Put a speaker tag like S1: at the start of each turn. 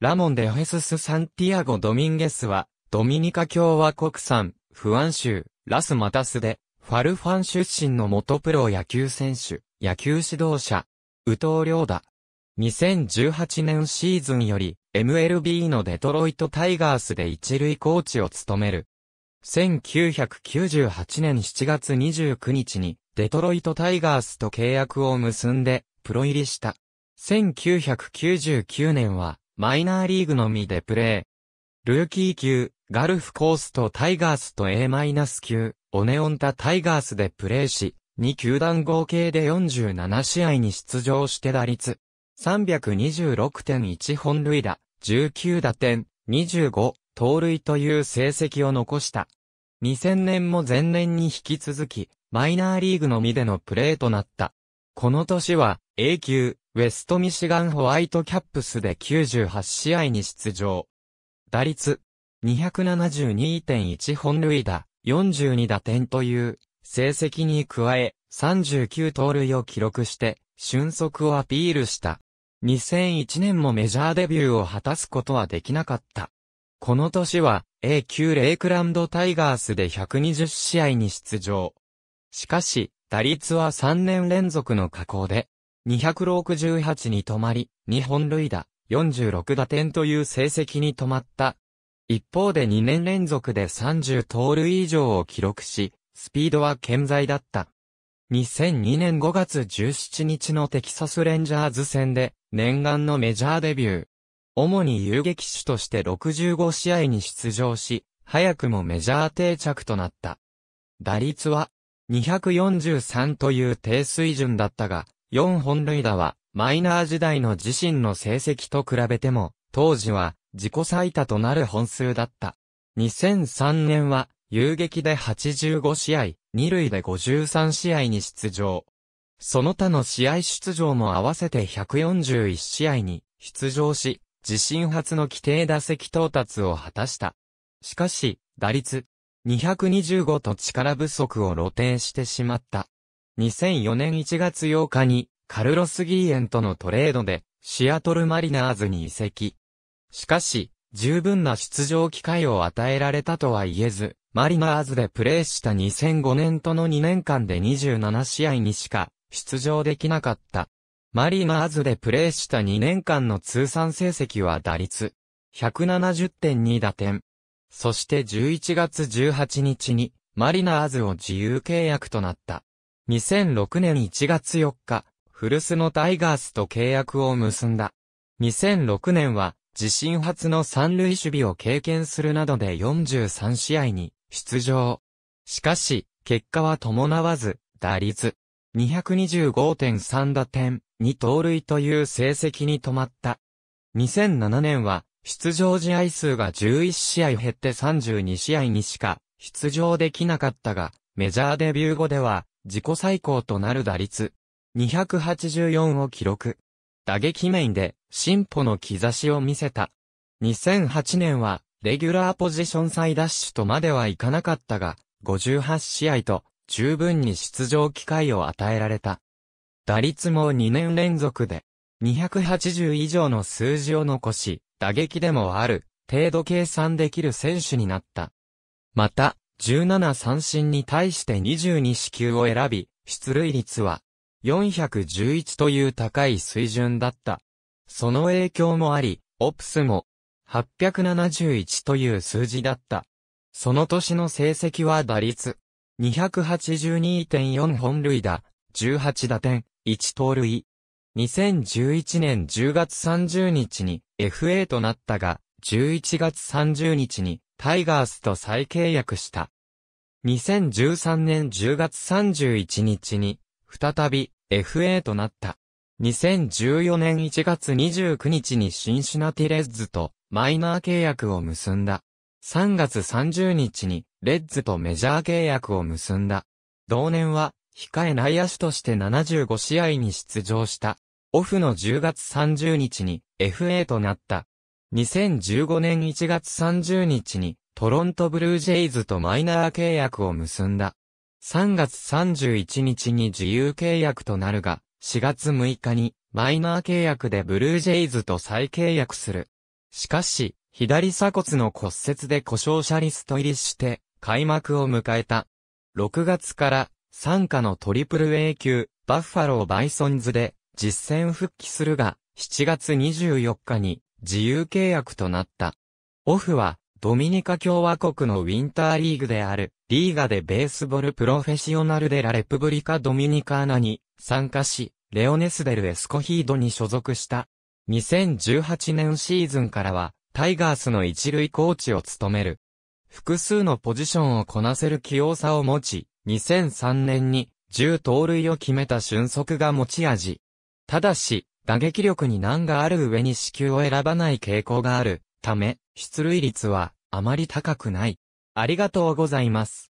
S1: ラモン・デ・ヘスス・サンティアゴ・ドミンゲスは、ドミニカ共和国産、フアン州、ラス・マタスで、ファルファン出身の元プロ野球選手、野球指導者、宇藤ーダ。2018年シーズンより、MLB のデトロイトタイガースで一塁コーチを務める。1998年7月29日に、デトロイトタイガースと契約を結んで、プロ入りした。1999年は、マイナーリーグのみでプレー。ルーキー級、ガルフコースとタイガースと A- 級、オネオンタタイガースでプレーし、2球団合計で47試合に出場して打率、326.1本塁打、19打点、25、盗塁という成績を残した。2000年も前年に引き続き、マイナーリーグのみでのプレーとなった。この年は、A 級、ウェストミシガンホワイトキャップスで98試合に出場。打率272.1本塁打、42打点という成績に加え39盗塁を記録して俊足をアピールした。2001年もメジャーデビューを果たすことはできなかった。この年は A 級レイクランドタイガースで120試合に出場。しかし、打率は3年連続の下降で、268に止まり、2本塁打、46打点という成績に止まった。一方で2年連続で30盗塁以上を記録し、スピードは健在だった。2002年5月17日のテキサスレンジャーズ戦で念願のメジャーデビュー。主に遊撃手として65試合に出場し、早くもメジャー定着となった。打率は243という低水準だったが、4本塁打は、マイナー時代の自身の成績と比べても、当時は自己最多となる本数だった。2003年は、遊撃で85試合、二塁で53試合に出場。その他の試合出場も合わせて141試合に出場し、自身初の規定打席到達を果たした。しかし、打率225と力不足を露呈してしまった。2004年1月8日に、カルロス・ギーエンとのトレードで、シアトル・マリナーズに移籍。しかし、十分な出場機会を与えられたとは言えず、マリナーズでプレーした2005年との2年間で27試合にしか出場できなかった。マリナーズでプレーした2年間の通算成績は打率170.2打点。そして11月18日にマリナーズを自由契約となった。2006年1月4日、古巣のタイガースと契約を結んだ。2006年は、自身初の三塁守備を経験するなどで43試合に出場。しかし、結果は伴わず、打率225.3打点、2盗塁という成績に止まった。2007年は、出場試合数が11試合減って32試合にしか出場できなかったが、メジャーデビュー後では、自己最高となる打率、284を記録。打撃面で進歩の兆しを見せた。2008年は、レギュラーポジション再ダッシュとまではいかなかったが、58試合と十分に出場機会を与えられた。打率も2年連続で、280以上の数字を残し、打撃でもある、程度計算できる選手になった。また、17三振に対して22支球を選び、出塁率は411という高い水準だった。その影響もあり、オプスも871という数字だった。その年の成績は打率282.4本塁打、18打点、1盗塁。2011年10月30日に FA となったが、11月30日にタイガースと再契約した。2013年10月31日に、再び FA となった。2014年1月29日にシンシナティレッズとマイナー契約を結んだ。3月30日にレッズとメジャー契約を結んだ。同年は、控え内野手として75試合に出場した。オフの10月30日に FA となった。2015年1月30日にトロントブルージェイズとマイナー契約を結んだ。3月31日に自由契約となるが、4月6日にマイナー契約でブルージェイズと再契約する。しかし、左鎖骨の骨折で故障者リスト入りして開幕を迎えた。6月から参加のトリプル A 級バッファローバイソンズで実戦復帰するが7月24日に自由契約となった。オフはドミニカ共和国のウィンターリーグである、リーガでベースボルプロフェッショナルデラレプブリカドミニカーナに参加し、レオネスデルエスコヒードに所属した。2018年シーズンからは、タイガースの一塁コーチを務める。複数のポジションをこなせる器用さを持ち、2003年に10盗塁を決めた俊足が持ち味。ただし、打撃力に難がある上に死球を選ばない傾向があるため、出塁率はあまり高くない。ありがとうございます。